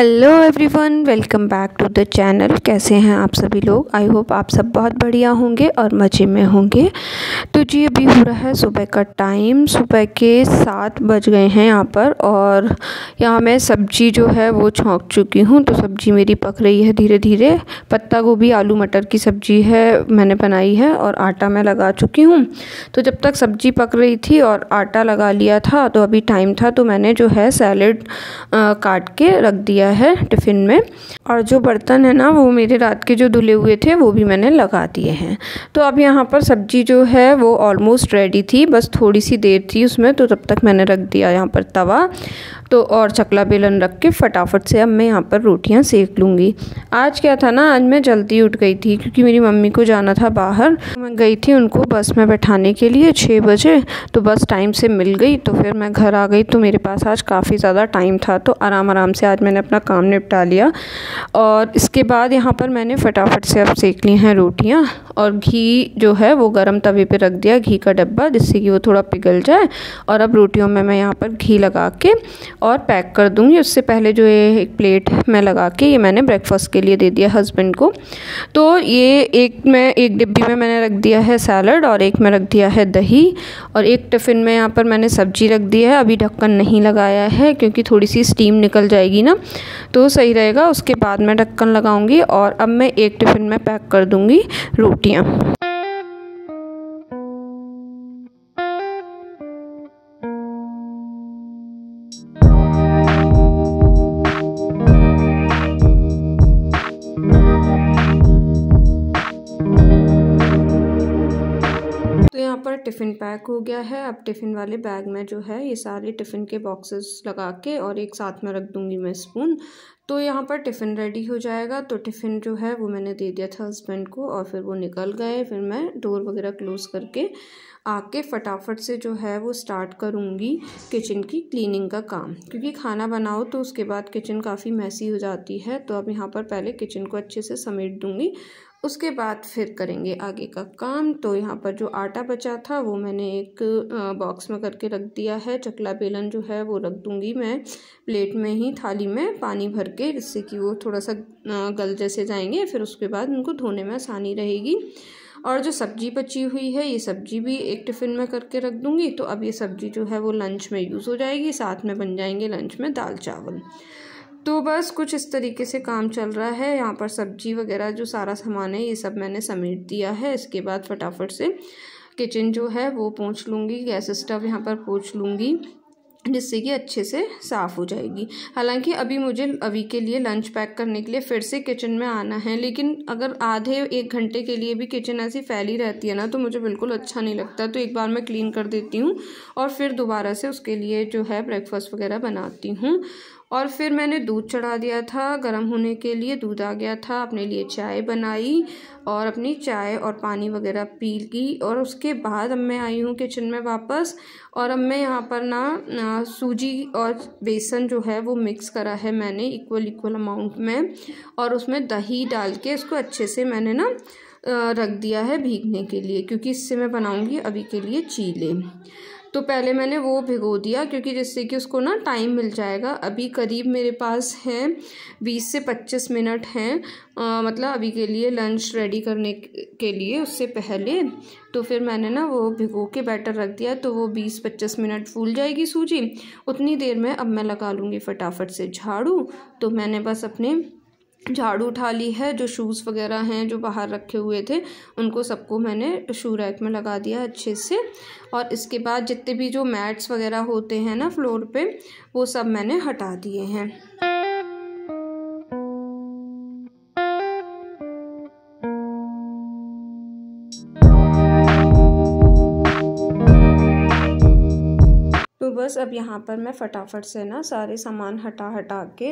hello everyone welcome back to the channel कैसे हैं आप सभी लोग आई होप आप सब बहुत बढ़िया होंगे और मज़े में होंगे तो जी अभी हो रहा है सुबह का टाइम सुबह के सात बज गए हैं यहाँ पर और यहाँ मैं सब्जी जो है वो छोंक चुकी हूँ तो सब्जी मेरी पक रही है धीरे धीरे पत्ता गोभी आलू मटर की सब्जी है मैंने बनाई है और आटा मैं लगा चुकी हूँ तो जब तक सब्जी पक रही थी और आटा लगा लिया था तो अभी टाइम था तो मैंने जो है सैलड काट के रख दिया है टिफ़िन में और जो बर्तन है ना वो मेरे रात के जो धुले हुए थे वो भी मैंने लगा दिए हैं तो अब यहाँ पर सब्जी जो है वो ऑलमोस्ट रेडी थी बस थोड़ी सी देर थी उसमें तो तब तक मैंने रख दिया यहाँ पर तवा तो और चकला बेलन रख के फटाफट से अब मैं यहाँ पर रोटियाँ सेक लूँगी आज क्या था ना आज मैं जल्दी उठ गई थी क्योंकि मेरी मम्मी को जाना था बाहर मैं गई थी उनको बस में बैठाने के लिए छः बजे तो बस टाइम से मिल गई तो फिर मैं घर आ गई तो मेरे पास आज काफ़ी ज़्यादा टाइम था तो आराम आराम से आज मैंने अपना काम निपटा लिया और इसके बाद यहाँ पर मैंने फटाफट से अब सेक ली हैं रोटियाँ और घी जो है वो गर्म तवे पे रख दिया घी का डब्बा जिससे कि वो थोड़ा पिघल जाए और अब रोटियों में मैं यहाँ पर घी लगा के और पैक कर दूँगी उससे पहले जो ये एक प्लेट मैं लगा के ये मैंने ब्रेकफास्ट के लिए दे दिया हस्बैंड को तो ये एक मैं एक डिब्बी में मैंने रख दिया है सैलड और एक में रख दिया है दही और एक टिफ़िन में यहाँ पर मैंने सब्जी रख दी है अभी ढक्कन नहीं लगाया है क्योंकि थोड़ी सी स्टीम निकल जाएगी ना तो सही रहेगा उसके बाद मैं ढक्कन लगाऊंगी और अब मैं एक टिफ़िन में पैक कर दूंगी रोटियां टिफ़िन पैक हो गया है अब टिफ़िन वाले बैग में जो है ये सारे टिफ़िन के बॉक्सेस लगा के और एक साथ में रख दूँगी मैं स्पून तो यहाँ पर टिफ़िन रेडी हो जाएगा तो टिफ़िन जो है वो मैंने दे दिया था हस्बैंड को और फिर वो निकल गए फिर मैं डोर वगैरह क्लोज़ करके आके फटाफट से जो है वो स्टार्ट करूँगी किचन की क्लीनिंग का काम क्योंकि खाना बनाओ तो उसके बाद किचन काफ़ी मैसी हो जाती है तो अब यहाँ पर पहले किचन को अच्छे से समेट दूँगी उसके बाद फिर करेंगे आगे का काम तो यहाँ पर जो आटा बचा था वो मैंने एक बॉक्स में करके रख दिया है चकला बेलन जो है वो रख दूँगी मैं प्लेट में ही थाली में पानी भर के जिससे कि वो थोड़ा सा गल जैसे जाएंगे फिर उसके बाद उनको धोने में आसानी रहेगी और जो सब्जी बची हुई है ये सब्जी भी एक टिफ़िन में करके रख दूँगी तो अब ये सब्जी जो है वो लंच में यूज़ हो जाएगी साथ में बन जाएंगे लंच में दाल चावल तो बस कुछ इस तरीके से काम चल रहा है यहाँ पर सब्जी वगैरह जो सारा सामान है ये सब मैंने समेट दिया है इसके बाद फटाफट से किचन जो है वो पहुँच लूँगी गैस स्टव यहाँ पर पहुँच लूँगी जिससे कि अच्छे से साफ़ हो जाएगी हालांकि अभी मुझे अभी के लिए लंच पैक करने के लिए फिर से किचन में आना है लेकिन अगर आधे एक घंटे के लिए भी किचन ऐसी फैली रहती है ना तो मुझे बिल्कुल अच्छा नहीं लगता तो एक बार मैं क्लीन कर देती हूँ और फिर दोबारा से उसके लिए जो है ब्रेकफास्ट वगैरह बनाती हूँ और फिर मैंने दूध चढ़ा दिया था गर्म होने के लिए दूध आ गया था अपने लिए चाय बनाई और अपनी चाय और पानी वगैरह पी ली और उसके बाद अब मैं आई हूँ किचन में वापस और अब मैं यहाँ पर ना, ना सूजी और बेसन जो है वो मिक्स करा है मैंने इक्वल इक्वल अमाउंट में और उसमें दही डाल के इसको अच्छे से मैंने ना रख दिया है भीगने के लिए क्योंकि इससे मैं बनाऊँगी अभी के लिए चीले तो पहले मैंने वो भिगो दिया क्योंकि जिससे कि उसको ना टाइम मिल जाएगा अभी करीब मेरे पास है बीस से पच्चीस मिनट हैं मतलब अभी के लिए लंच रेडी करने के लिए उससे पहले तो फिर मैंने ना वो भिगो के बैटर रख दिया तो वो बीस पच्चीस मिनट फूल जाएगी सूजी उतनी देर में अब मैं लगा लूँगी फटाफट से झाड़ू तो मैंने बस अपने झाड़ू उठा ली है जो शूज़ वगैरह हैं जो बाहर रखे हुए थे उनको सबको मैंने शू रैक में लगा दिया अच्छे से और इसके बाद जितने भी जो मैट्स वगैरह होते हैं ना फ्लोर पे वो सब मैंने हटा दिए हैं बस अब यहाँ पर मैं फटाफट से ना सारे सामान हटा हटा के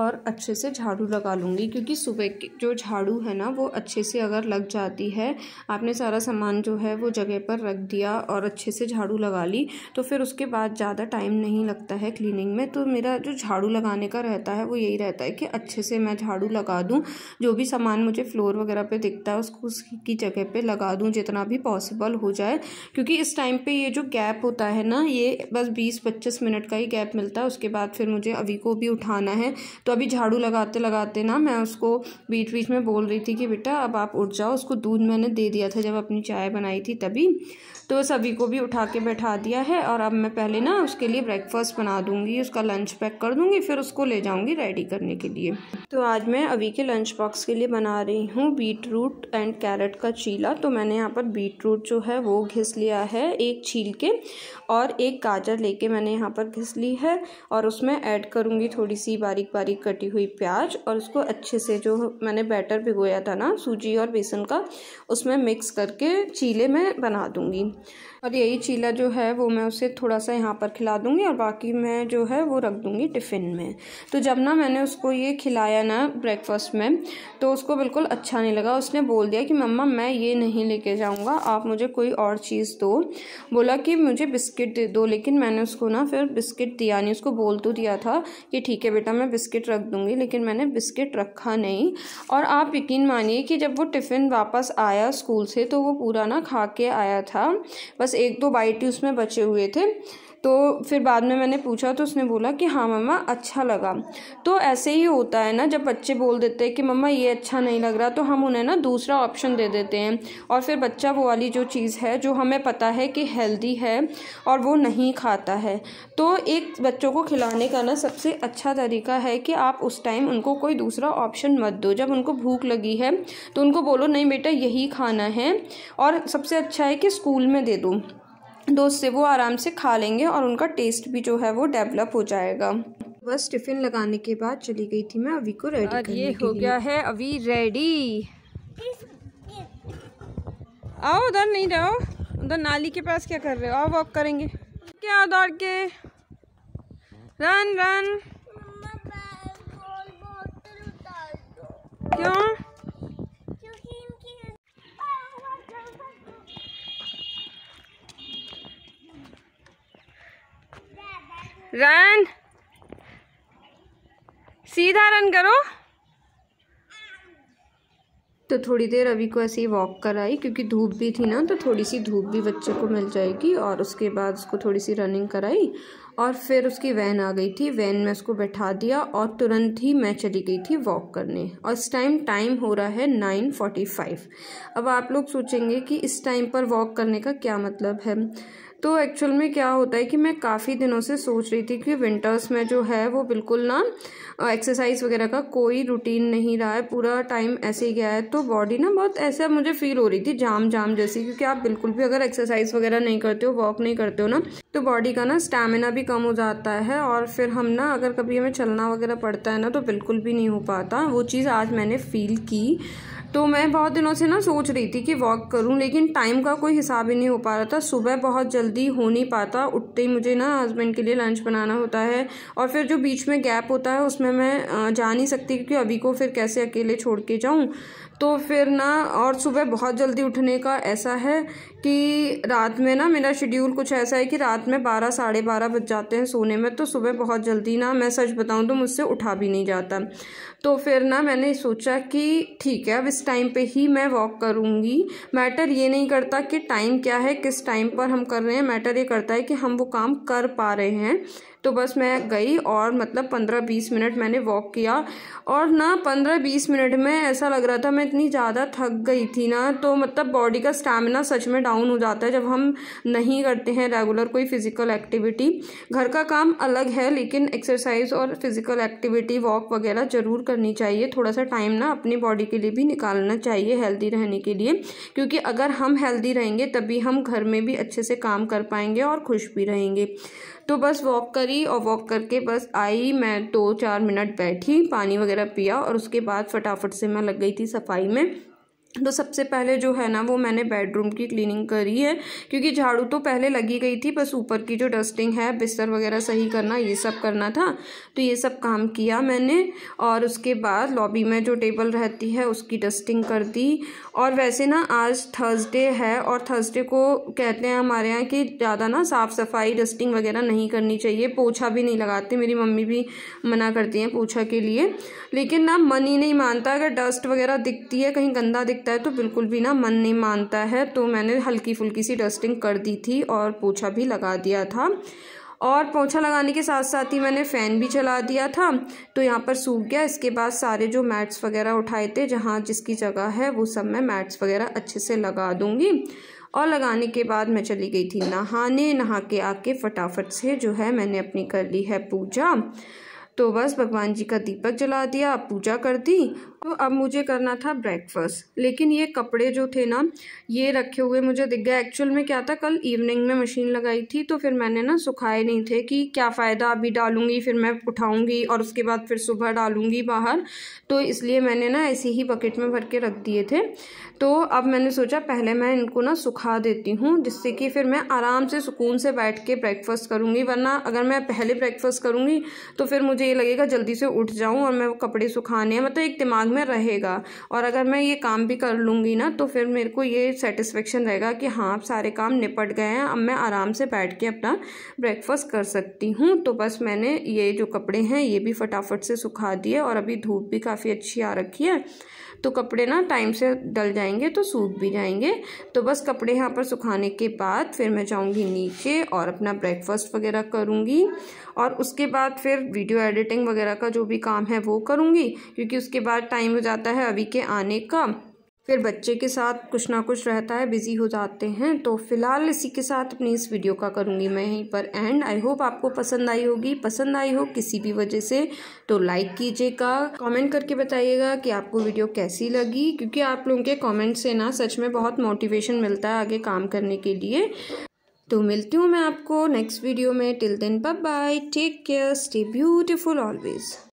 और अच्छे से झाड़ू लगा लूँगी क्योंकि सुबह की जो झाड़ू है ना वो अच्छे से अगर लग जाती है आपने सारा सामान जो है वो जगह पर रख दिया और अच्छे से झाड़ू लगा ली तो फिर उसके बाद ज़्यादा टाइम नहीं लगता है क्लीनिंग में तो मेरा जो झाड़ू लगाने का रहता है वो यही रहता है कि अच्छे से मैं झाड़ू लगा दूँ जो भी सामान मुझे फ्लोर वगैरह पर दिखता है उसको उसकी जगह पर लगा दूँ जितना भी पॉसिबल हो जाए क्योंकि इस टाइम पर ये जो गैप होता है ना ये बस बीस पच्चीस मिनट का ही गैप मिलता है उसके बाद फिर मुझे अभी को भी उठाना है तो अभी झाड़ू लगाते लगाते ना मैं उसको बीच बीच में बोल रही थी कि बेटा अब आप उठ जाओ उसको दूध मैंने दे दिया था जब अपनी चाय बनाई थी तभी तो बस अभी को भी उठा के बैठा दिया है और अब मैं पहले ना उसके लिए ब्रेकफास्ट बना दूंगी उसका लंच पैक कर दूँगी फिर उसको ले जाऊँगी रेडी करने के लिए तो आज मैं अभी के लंच बॉक्स के लिए बना रही हूँ बीट रूट एंड कैरेट का चीला तो मैंने यहाँ पर बीट रूट जो है वो घिस लिया है एक छील के और एक गाजर लेके मैंने यहाँ पर घिस ली है और उसमें ऐड करूँगी थोड़ी सी बारीक बारीक कटी हुई प्याज और उसको अच्छे से जो मैंने बैटर भिगोया था ना सूजी और बेसन का उसमें मिक्स करके चीले में बना दूँगी और यही चीला जो है वो मैं उसे थोड़ा सा यहाँ पर खिला दूँगी और बाकी मैं जो है वो रख दूँगी टिफ़िन में तो जब ना मैंने उसको ये खिलाया ना ब्रेकफास्ट में तो उसको बिल्कुल अच्छा नहीं लगा उसने बोल दिया कि मम्मा मैं ये नहीं लेके जाऊँगा आप मुझे कोई और चीज़ दो बोला कि मुझे बिस्किट दे दो लेकिन मैंने उसको ना फिर बिस्किट दिया नहीं उसको बोल तो दिया था कि ठीक है बेटा मैं बिस्किट रख दूँगी लेकिन मैंने बिस्किट रखा नहीं और आप यकीन मानिए कि जब वो टिफ़िन वापस आया स्कूल से तो वो पूरा ना खा के आया था बस बस एक दो बाइट ही उसमें बचे हुए थे तो फिर बाद में मैंने पूछा तो उसने बोला कि हाँ मम्मा अच्छा लगा तो ऐसे ही होता है ना जब बच्चे बोल देते हैं कि मम्मा ये अच्छा नहीं लग रहा तो हम उन्हें ना दूसरा ऑप्शन दे देते हैं और फिर बच्चा वो वाली जो चीज़ है जो हमें पता है कि हेल्दी है और वो नहीं खाता है तो एक बच्चों को खिलाने का ना सबसे अच्छा तरीका है कि आप उस टाइम उनको कोई दूसरा ऑप्शन मत दो जब उनको भूख लगी है तो उनको बोलो नहीं बेटा यही खाना है और सबसे अच्छा है कि स्कूल में दे दो दोस्त तो से वो आराम से खा लेंगे और उनका टेस्ट भी जो है वो डेवलप हो जाएगा बस टिफ़िन लगाने के बाद चली गई थी मैं अभी को रेडी और ये हो गया है अभी रेडी आओ उधर नहीं जाओ उधर नाली के पास क्या कर रहे हो आओ वॉक करेंगे क्या दौड़ के रन रन क्यों रन सीधा रन करो तो थोड़ी देर अभी को ऐसे ही वॉक कराई क्योंकि धूप भी थी ना तो थोड़ी सी धूप भी बच्चे को मिल जाएगी और उसके बाद उसको थोड़ी सी रनिंग कराई और फिर उसकी वैन आ गई थी वैन में उसको बैठा दिया और तुरंत ही मैं चली गई थी वॉक करने और इस टाइम टाइम हो रहा है नाइन फोर्टी फाइव अब आप लोग सोचेंगे कि इस टाइम पर वॉक करने का क्या मतलब है तो एक्चुअल में क्या होता है कि मैं काफ़ी दिनों से सोच रही थी कि विंटर्स में जो है वो बिल्कुल ना एक्सरसाइज वगैरह का कोई रूटीन नहीं रहा है पूरा टाइम ऐसे ही गया है तो बॉडी ना बहुत ऐसा मुझे फील हो रही थी जाम जाम जैसी क्योंकि आप बिल्कुल भी अगर एक्सरसाइज वगैरह नहीं करते हो वॉक नहीं करते हो ना तो बॉडी का ना स्टेमिना भी कम हो जाता है और फिर हम ना अगर कभी हमें चलना वगैरह पड़ता है ना तो बिल्कुल भी नहीं हो पाता वो चीज़ आज मैंने फील की तो मैं बहुत दिनों से ना सोच रही थी कि वॉक करूं लेकिन टाइम का कोई हिसाब ही नहीं हो पा रहा था सुबह बहुत जल्दी हो नहीं पाता उठते ही मुझे ना हस्बैंड के लिए लंच बनाना होता है और फिर जो बीच में गैप होता है उसमें मैं जा नहीं सकती क्योंकि अभी को फिर कैसे अकेले छोड़ के जाऊँ तो फिर ना और सुबह बहुत जल्दी उठने का ऐसा है कि रात में ना मेरा शेड्यूल कुछ ऐसा है कि रात में बारह साढ़े बारह बज जाते हैं सोने में तो सुबह बहुत जल्दी ना मैं सच बताऊँ तो मुझसे उठा भी नहीं जाता तो फिर ना मैंने सोचा कि ठीक है अब इस टाइम पे ही मैं वॉक करूँगी मैटर ये नहीं करता कि टाइम क्या है किस टाइम पर हम कर रहे हैं मैटर ये करता है कि हम वो काम कर पा रहे हैं तो बस मैं गई और मतलब पंद्रह बीस मिनट मैंने वॉक किया और ना पंद्रह बीस मिनट में ऐसा लग रहा था मैं इतनी ज़्यादा थक गई थी ना तो मतलब बॉडी का स्टैमिना सच में डाउन हो जाता है जब हम नहीं करते हैं रेगुलर कोई फ़िज़िकल एक्टिविटी घर का काम अलग है लेकिन एक्सरसाइज और फिज़िकल एक्टिविटी वॉक वगैरह ज़रूर करनी चाहिए थोड़ा सा टाइम ना अपनी बॉडी के लिए भी निकालना चाहिए हेल्दी रहने के लिए क्योंकि अगर हम हेल्दी रहेंगे तभी हम घर में भी अच्छे से काम कर पाएंगे और खुश भी रहेंगे तो बस वॉक कर करी और वॉक करके बस आई मैं दो चार मिनट बैठी पानी वगैरह पिया और उसके बाद फटाफट से मैं लग गई थी सफाई में तो सबसे पहले जो है ना वो मैंने बेडरूम की क्लीनिंग करी है क्योंकि झाड़ू तो पहले लगी गई थी बस ऊपर की जो डस्टिंग है बिस्तर वगैरह सही करना ये सब करना था तो ये सब काम किया मैंने और उसके बाद लॉबी में जो टेबल रहती है उसकी डस्टिंग कर दी और वैसे ना आज थर्सडे है और थर्सडे को कहते हैं हमारे यहाँ कि ज़्यादा ना साफ़ सफाई डस्टिंग वगैरह नहीं करनी चाहिए पोछा भी नहीं लगाती मेरी मम्मी भी मना करती हैं पोछा के लिए लेकिन ना मन ही नहीं मानता अगर डस्ट वगैरह दिखती है कहीं गंदा दिख दिखता है तो बिल्कुल भी ना मन नहीं मानता है तो मैंने हल्की फुल्की सी डस्टिंग कर दी थी और पोछा भी लगा दिया था और पोछा लगाने के साथ साथ ही मैंने फ़ैन भी चला दिया था तो यहाँ पर सूख गया इसके बाद सारे जो मैट्स वगैरह उठाए थे जहाँ जिसकी जगह है वो सब मैं मैट्स वगैरह अच्छे से लगा दूँगी और लगाने के बाद मैं चली गई थी नहाने नहा के आके फटाफट से जो है मैंने अपनी कर ली है पूजा तो बस भगवान जी का दीपक जला दिया पूजा कर दी तो अब मुझे करना था ब्रेकफास्ट लेकिन ये कपड़े जो थे ना ये रखे हुए मुझे दिख गया एक्चुअल में क्या था कल इवनिंग में मशीन लगाई थी तो फिर मैंने ना सुखाए नहीं थे कि क्या फ़ायदा अभी डालूंगी फिर मैं उठाऊंगी और उसके बाद फिर सुबह डालूंगी बाहर तो इसलिए मैंने ना ऐसे ही बकेट में भर के रख दिए थे तो अब मैंने सोचा पहले मैं इनको ना सुखा देती हूँ जिससे कि फिर मैं आराम से सुकून से बैठ के ब्रेकफास्ट करूँगी वरना अगर मैं पहले ब्रेकफास्ट करूँगी तो फिर मुझे ये लगेगा जल्दी से उठ जाऊँ और मैं वो कपड़े सुखाने हैं मतलब एक दिमाग में रहेगा और अगर मैं ये काम भी कर लूँगी ना तो फिर मेरे को ये सेटिस्फेक्शन रहेगा कि हाँ अब सारे काम निपट गए हैं अब मैं आराम से बैठ के अपना ब्रेकफास्ट कर सकती हूँ तो बस मैंने ये जो कपड़े हैं ये भी फटाफट से सुखा दिए और अभी धूप भी काफ़ी अच्छी आ रखी है तो कपड़े ना टाइम से डल जाए जाएंगे तो सूख भी जाएंगे तो बस कपड़े यहाँ पर सुखाने के बाद फिर मैं जाऊँगी नीचे और अपना ब्रेकफास्ट वगैरह करूँगी और उसके बाद फिर वीडियो एडिटिंग वगैरह का जो भी काम है वो करूँगी क्योंकि उसके बाद टाइम हो जाता है अभी के आने का फिर बच्चे के साथ कुछ ना कुछ रहता है बिज़ी हो जाते हैं तो फ़िलहाल इसी के साथ अपनी इस वीडियो का करूँगी मैं यहीं पर एंड आई होप आपको पसंद आई होगी पसंद आई हो किसी भी वजह से तो लाइक कीजिएगा कमेंट करके बताइएगा कि आपको वीडियो कैसी लगी क्योंकि आप लोगों के कॉमेंट से ना सच में बहुत मोटिवेशन मिलता है आगे काम करने के लिए तो मिलती हूँ मैं आपको नेक्स्ट वीडियो में till then bye bye take care stay beautiful always